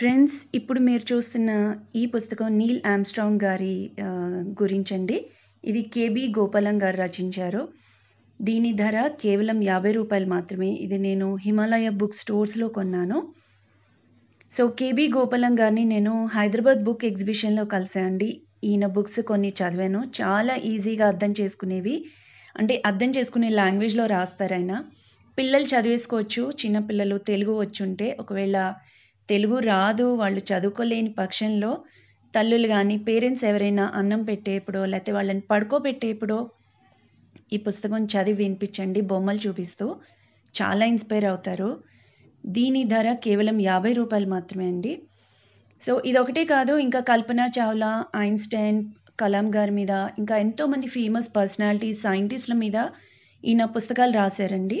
friends ఇప్పుడు మీరు చూస్తున్న ఈ పుస్తకం నీల్ ఆమ్స్ట్రాంగ్ గారి గురించండి ఇది కేబి గోపాలం గారు రచించారు దీని ధర కేవలం యాభై రూపాయలు మాత్రమే ఇది నేను హిమాలయ బుక్ స్టోర్స్లో కొన్నాను సో కేబి గోపాలం గారిని నేను హైదరాబాద్ బుక్ ఎగ్జిబిషన్లో అండి ఈయన బుక్స్ కొన్ని చదివాను చాలా ఈజీగా అర్థం చేసుకునేవి అంటే అర్థం చేసుకునే లాంగ్వేజ్లో రాస్తారైనా పిల్లలు చదివేసుకోవచ్చు చిన్నపిల్లలు తెలుగు వచ్చుంటే ఒకవేళ తెలుగు రాదు వాళ్ళు చదువుకోలేని పక్షంలో తల్లులు కానీ పేరెంట్స్ ఎవరైనా అన్నం పెట్టేప్పుడో లేకపోతే వాళ్ళని పడుకోబెట్టేప్పుడో ఈ పుస్తకం చదివి వినిపించండి బొమ్మలు చూపిస్తూ చాలా ఇన్స్పైర్ అవుతారు దీని ధర కేవలం యాభై రూపాయలు మాత్రమే అండి సో ఇదొకటే కాదు ఇంకా కల్పన చావ్లా ఐన్స్టైన్ కలాం గారి మీద ఇంకా ఎంతోమంది ఫేమస్ పర్సనాలిటీ సైంటిస్టుల మీద ఈయన పుస్తకాలు రాశారండి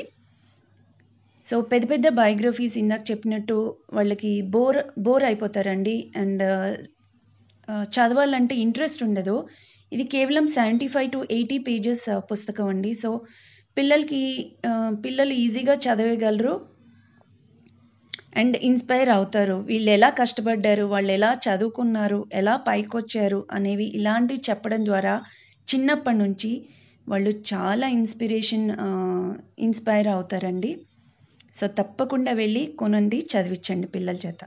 సో పెద్ద పెద్ద బయోగ్రఫీస్ ఇందాక చెప్పినట్టు వాళ్ళకి బోర్ బోర్ అయిపోతారండి అండ్ చదవాలంటే ఇంట్రెస్ట్ ఉండదు ఇది కేవలం seventy five to eighty pages పుస్తకం అండి సో పిల్లలకి పిల్లలు ఈజీగా చదివేయగలరు అండ్ ఇన్స్పైర్ అవుతారు వీళ్ళు ఎలా కష్టపడ్డారు వాళ్ళు ఎలా చదువుకున్నారు ఎలా పైకొచ్చారు అనేవి ఇలాంటివి చెప్పడం ద్వారా చిన్నప్పటి నుంచి వాళ్ళు చాలా ఇన్స్పిరేషన్ ఇన్స్పైర్ అవుతారండి సో తప్పకుండా వెళ్ళి కొనండి చదివించండి పిల్లల చేత